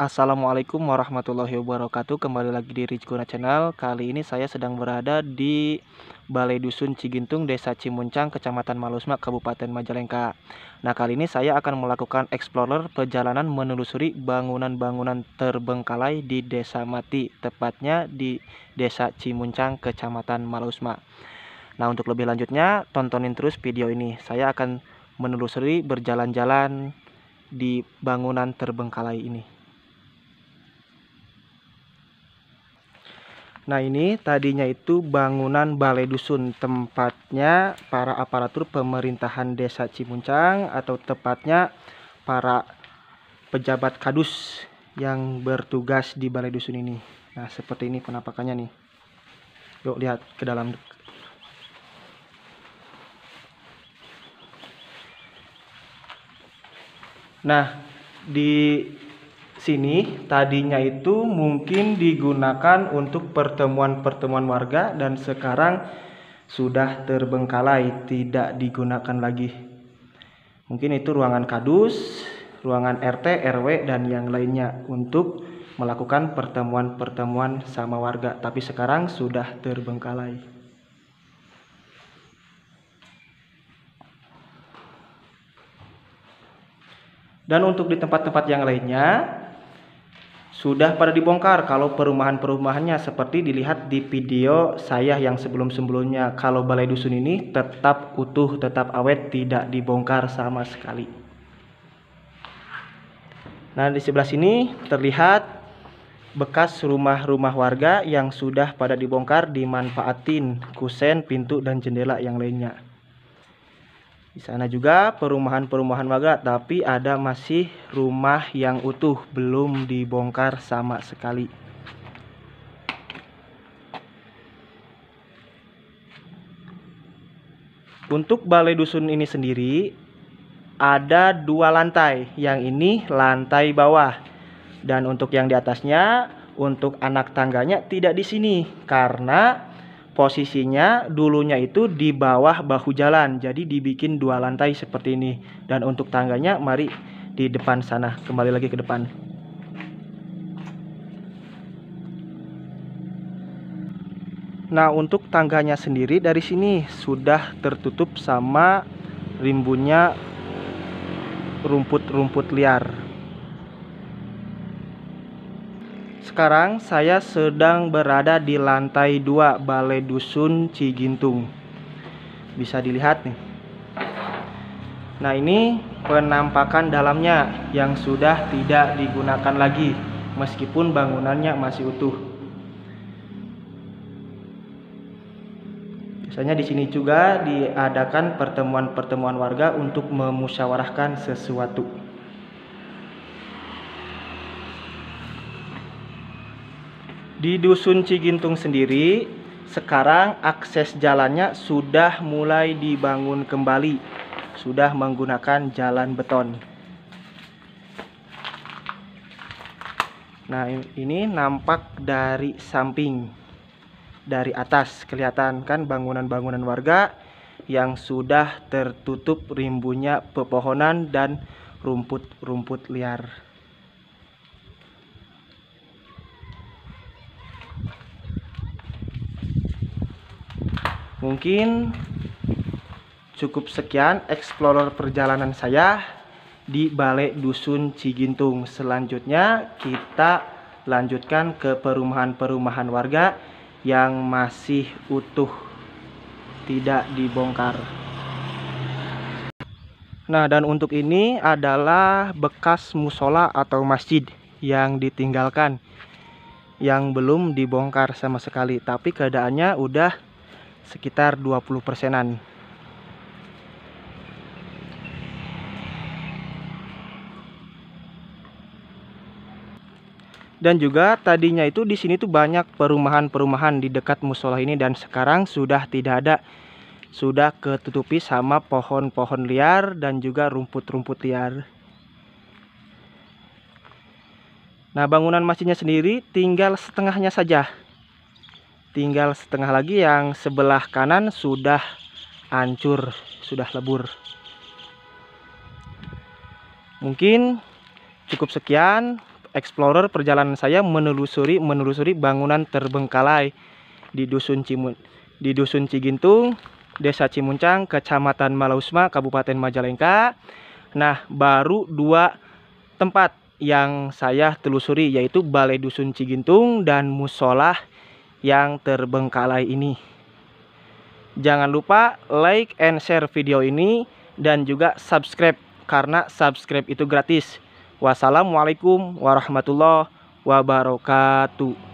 Assalamualaikum warahmatullahi wabarakatuh Kembali lagi di Rizkuna Channel Kali ini saya sedang berada di Balai Dusun Cigintung, Desa Cimuncang, Kecamatan Malusma, Kabupaten Majalengka Nah kali ini saya akan melakukan explorer perjalanan menelusuri bangunan-bangunan terbengkalai di Desa Mati Tepatnya di Desa Cimuncang, Kecamatan Malusma Nah untuk lebih lanjutnya tontonin terus video ini Saya akan menelusuri berjalan-jalan di bangunan terbengkalai ini Nah ini tadinya itu bangunan balai dusun tempatnya para aparatur pemerintahan desa Cimuncang atau tepatnya para pejabat kadus yang bertugas di balai dusun ini. Nah seperti ini penampakannya nih. Yuk lihat ke dalam. Nah di sini tadinya itu mungkin digunakan untuk pertemuan-pertemuan warga dan sekarang sudah terbengkalai, tidak digunakan lagi. Mungkin itu ruangan kadus, ruangan RT, RW dan yang lainnya untuk melakukan pertemuan-pertemuan sama warga, tapi sekarang sudah terbengkalai. Dan untuk di tempat-tempat yang lainnya, sudah pada dibongkar kalau perumahan-perumahannya seperti dilihat di video saya yang sebelum-sebelumnya kalau balai dusun ini tetap utuh, tetap awet, tidak dibongkar sama sekali. Nah, di sebelah sini terlihat bekas rumah-rumah warga yang sudah pada dibongkar dimanfaatin kusen, pintu dan jendela yang lainnya. Di sana juga perumahan-perumahan warga, tapi ada masih rumah yang utuh, belum dibongkar sama sekali. Untuk balai dusun ini sendiri ada dua lantai, yang ini lantai bawah. Dan untuk yang di atasnya, untuk anak tangganya tidak di sini karena posisinya dulunya itu di bawah bahu jalan jadi dibikin dua lantai seperti ini dan untuk tangganya mari di depan sana kembali lagi ke depan nah untuk tangganya sendiri dari sini sudah tertutup sama rimbunnya rumput-rumput liar Sekarang saya sedang berada di lantai 2 Balai Dusun Cigintung. Bisa dilihat nih. Nah, ini penampakan dalamnya yang sudah tidak digunakan lagi meskipun bangunannya masih utuh. Biasanya di sini juga diadakan pertemuan-pertemuan warga untuk memusyawarahkan sesuatu. Di Dusun Cigintung sendiri, sekarang akses jalannya sudah mulai dibangun kembali, sudah menggunakan jalan beton. Nah, ini nampak dari samping, dari atas kelihatan kan bangunan-bangunan warga yang sudah tertutup rimbunya pepohonan dan rumput-rumput liar. mungkin cukup sekian explorer perjalanan saya di Balai Dusun Cigintung. Selanjutnya kita lanjutkan ke perumahan-perumahan warga yang masih utuh tidak dibongkar. Nah, dan untuk ini adalah bekas musola atau masjid yang ditinggalkan yang belum dibongkar sama sekali, tapi keadaannya udah sekitar 20 persenan dan juga tadinya itu di sini tuh banyak perumahan-perumahan di dekat musola ini dan sekarang sudah tidak ada sudah ketutupi sama pohon-pohon liar dan juga rumput-rumput liar nah bangunan masjidnya sendiri tinggal setengahnya saja tinggal setengah lagi yang sebelah kanan sudah hancur sudah lebur mungkin cukup sekian explorer perjalanan saya menelusuri menelusuri bangunan terbengkalai di dusun Cimun di dusun Cigintung, Desa Cimuncang, Kecamatan Malausma, Kabupaten Majalengka. Nah, baru dua tempat yang saya telusuri yaitu Balai Dusun Cigintung dan Musola yang terbengkalai ini. Jangan lupa like and share video ini dan juga subscribe karena subscribe itu gratis. Wassalamualaikum warahmatullahi wabarakatuh.